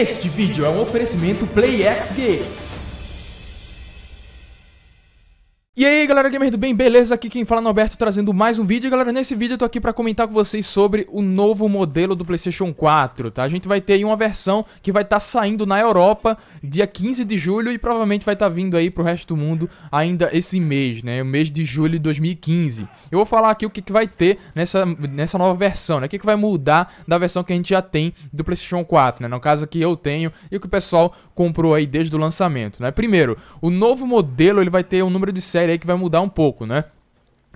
Este vídeo é um oferecimento PlayX Games. E aí galera Gamer do bem, beleza? Aqui quem fala é Norberto trazendo mais um vídeo. E, galera, nesse vídeo eu tô aqui pra comentar com vocês sobre o novo modelo do Playstation 4, tá? A gente vai ter aí uma versão que vai estar tá saindo na Europa dia 15 de julho e provavelmente vai estar tá vindo aí pro resto do mundo ainda esse mês, né? O mês de julho de 2015. Eu vou falar aqui o que, que vai ter nessa, nessa nova versão, né? O que, que vai mudar da versão que a gente já tem do Playstation 4, né? No caso aqui eu tenho e o que o pessoal comprou aí desde o lançamento, né? Primeiro, o novo modelo ele vai ter um número de série aí que vai mudar um pouco, né?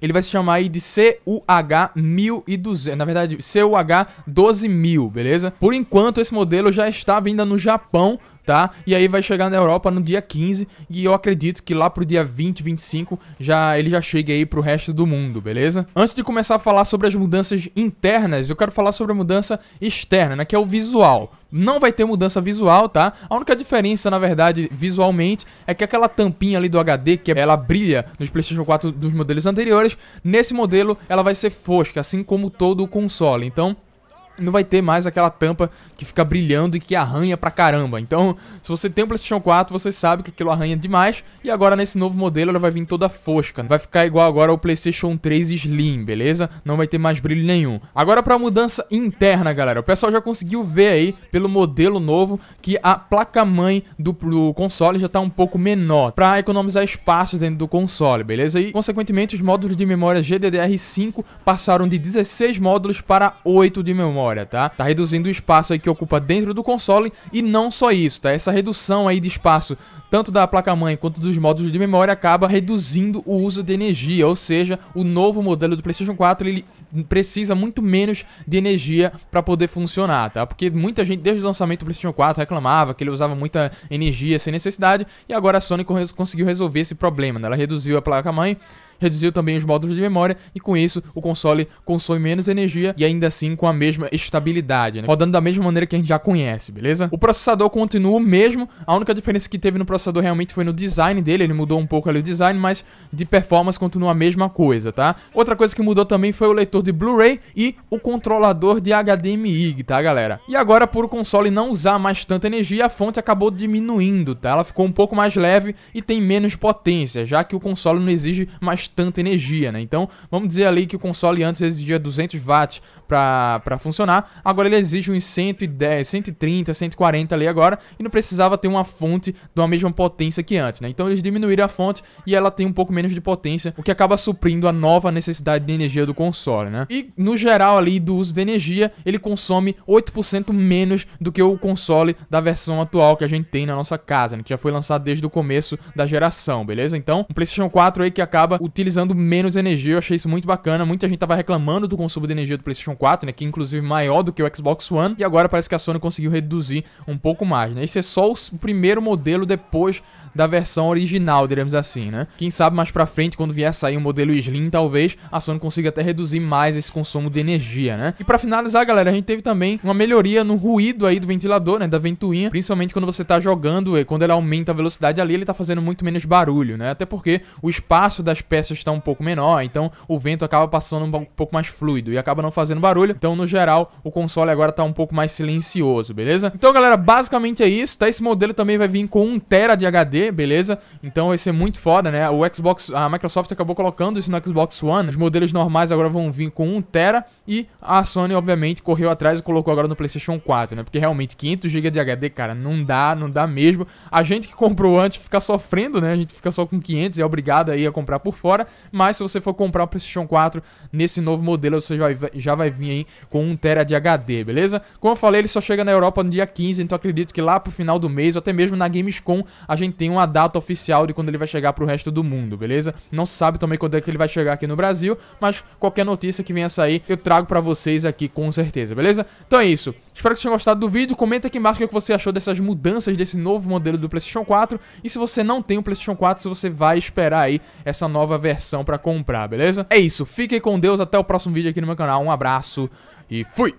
Ele vai se chamar aí de CUH1200, na verdade, CUH12000, beleza? Por enquanto, esse modelo já está vindo no Japão, tá? E aí vai chegar na Europa no dia 15 e eu acredito que lá pro dia 20, 25 já ele já chega aí pro resto do mundo, beleza? Antes de começar a falar sobre as mudanças internas, eu quero falar sobre a mudança externa, né, que é o visual. Não vai ter mudança visual, tá? A única diferença, na verdade, visualmente, é que aquela tampinha ali do HD, que é, ela brilha nos PlayStation 4 dos modelos anteriores, nesse modelo ela vai ser fosca, assim como todo o console. Então, não vai ter mais aquela tampa que fica brilhando e que arranha pra caramba. Então, se você tem o um PlayStation 4, você sabe que aquilo arranha demais. E agora, nesse novo modelo, ela vai vir toda fosca. Vai ficar igual agora ao PlayStation 3 Slim, beleza? Não vai ter mais brilho nenhum. Agora, pra mudança interna, galera. O pessoal já conseguiu ver aí, pelo modelo novo, que a placa-mãe do, do, console já tá um pouco menor. Pra economizar espaço dentro do console, beleza? E, consequentemente, os módulos de memória GDDR5 passaram de 16 módulos para 8 de memória memória, tá? Tá reduzindo o espaço aí que ocupa dentro do console e não só isso, tá? Essa redução aí de espaço tanto da placa-mãe quanto dos módulos de memória acaba reduzindo o uso de energia, ou seja, o novo modelo do PlayStation 4 ele precisa muito menos de energia para poder funcionar, tá? Porque muita gente desde o lançamento do PlayStation 4 reclamava que ele usava muita energia sem necessidade e agora a Sony conseguiu resolver esse problema, né? Ela reduziu a placa-mãe reduziu também os módulos de memória e com isso o console consome menos energia e ainda assim com a mesma estabilidade, né? rodando da mesma maneira que a gente já conhece, beleza? O processador continua o mesmo, a única diferença que teve no processador realmente foi no design dele, ele mudou um pouco ali o design, mas de performance continua a mesma coisa, tá? Outra coisa que mudou também foi o leitor de Blu-ray e o controlador de HDMI, tá galera? E agora por o console não usar mais tanta energia, a fonte acabou diminuindo, tá? Ela ficou um pouco mais leve e tem menos potência, já que o console não exige mais tanta energia, né? Então, vamos dizer ali que o console antes exigia 200 watts para funcionar, agora ele exige uns 110, 130, 140 ali agora, e não precisava ter uma fonte de uma mesma potência que antes, né? Então eles diminuíram a fonte e ela tem um pouco menos de potência, o que acaba suprindo a nova necessidade de energia do console, né? E no geral ali do uso de energia, ele consome 8% menos do que o console da versão atual que a gente tem na nossa casa, né? que já foi lançado desde o começo da geração, beleza? Então, um PlayStation 4 aí que acaba utilizando menos energia. Eu achei isso muito bacana. Muita gente tava reclamando do consumo de energia do PlayStation 4, né? Que inclusive maior do que o Xbox One. E agora parece que a Sony conseguiu reduzir um pouco mais, né? Esse é só o primeiro modelo depois da versão original, diremos assim, né? Quem sabe mais pra frente, quando vier sair um modelo Slim, talvez a Sony consiga até reduzir mais esse consumo de energia, né? E para finalizar, galera, a gente teve também uma melhoria no ruído aí do ventilador, né? Da ventoinha, principalmente quando você tá jogando e quando ele aumenta a velocidade ali, ele tá fazendo muito menos barulho, né? Até porque o espaço das peças peças está um pouco menor, então o vento acaba passando um pouco mais fluido e acaba não fazendo barulho. Então, no geral, o console agora está um pouco mais silencioso, beleza? Então, galera, basicamente é isso, tá? Esse modelo também vai vir com 1 tera de HD, beleza? Então vai ser muito foda, né? O Xbox, a Microsoft acabou colocando isso no Xbox One. Os modelos normais agora vão vir com 1 tera e a Sony, obviamente, correu atrás e colocou agora no PlayStation 4, né? Porque realmente 500GB de HD, cara, não dá, não dá mesmo. A gente que comprou antes fica sofrendo, né? A gente fica só com 500 e é obrigado aí a comprar por fora agora, mas se você for comprar o PlayStation 4 nesse novo modelo, você já vai, já vai vir aí com 1 tera de HD, beleza? Como eu falei, ele só chega na Europa no dia 15, então acredito que lá pro final do mês, ou até mesmo na Gamescom, a gente tem uma data oficial de quando ele vai chegar pro resto do mundo, beleza? Não se sabe também quando é que ele vai chegar aqui no Brasil, mas qualquer notícia que venha sair, eu trago pra vocês aqui com certeza, beleza? Então é isso. Espero que tenham gostado do vídeo. Comenta aqui embaixo o é que você achou dessas mudanças desse novo modelo do PlayStation 4. E se você não tem o PlayStation 4, se você vai esperar aí essa nova versão pra comprar, beleza? É isso, fiquem com Deus, até o próximo vídeo aqui no meu canal, um abraço e fui!